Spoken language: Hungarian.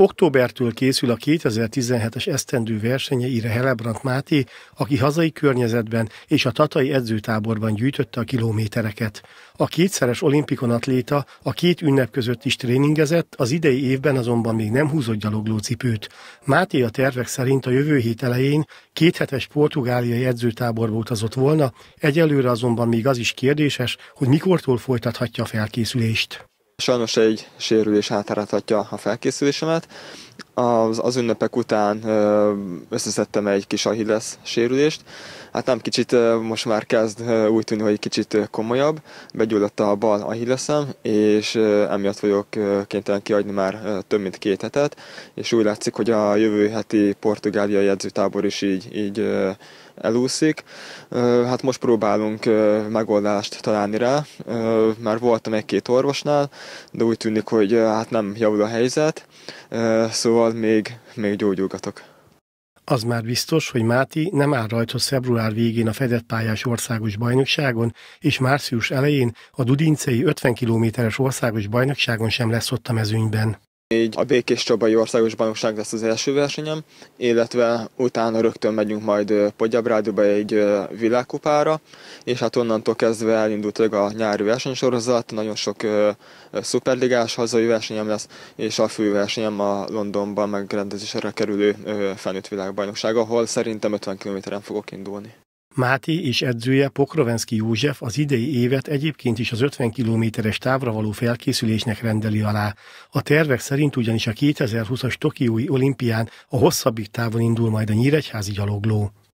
Októbertől készül a 2017-es esztendő versenyeire Helebrant Máté, aki hazai környezetben és a Tatai edzőtáborban gyűjtötte a kilométereket. A kétszeres olimpikon atléta a két ünnep között is tréningezett, az idei évben azonban még nem húzott cipőt. Máté a tervek szerint a jövő hét elején kéthetes portugáliai edzőtáborba utazott volna, egyelőre azonban még az is kérdéses, hogy mikortól folytathatja a felkészülést. Sajnos egy sérülés hátráltatja a felkészülésemet, az, az ünnepek után összeszedtem egy kis Achilles sérülést. Hát nem kicsit, most már kezd úgy tűnni, hogy kicsit komolyabb. Begyulladt a bal Achilleszem, és emiatt vagyok kénytelen kiadni már több mint két hetet, és úgy látszik, hogy a jövő heti portugáliai edzőtábor is így, így elúszik. Hát most próbálunk megoldást találni rá. Már voltam egy-két orvosnál, de úgy tűnik, hogy hát nem javul a helyzet. Szóval Szóval még, még gyógyulgatok. Az már biztos, hogy Máti nem áll rajta február végén a fedett pályás országos bajnokságon, és március elején a Dudincei 50 kilométeres országos bajnokságon sem lesz ott a mezőnyben. Így a Békés Csabai Országos Bajnokság lesz az első versenyem, illetve utána rögtön megyünk majd Pogyabrádóba egy világkupára, és hát onnantól kezdve elindult a nyári versenysorozat, nagyon sok szuperligás hazai versenyem lesz, és a főversenyem a Londonban megrendezésre kerülő felnőtt világbajnokság, ahol szerintem 50 kilométeren fogok indulni. Máté és edzője Pokrovenszki József az idei évet egyébként is az 50 kilométeres távra való felkészülésnek rendeli alá. A tervek szerint ugyanis a 2020-as Tokiói olimpián a hosszabbik távon indul majd a Nyíregyházi gyalogló.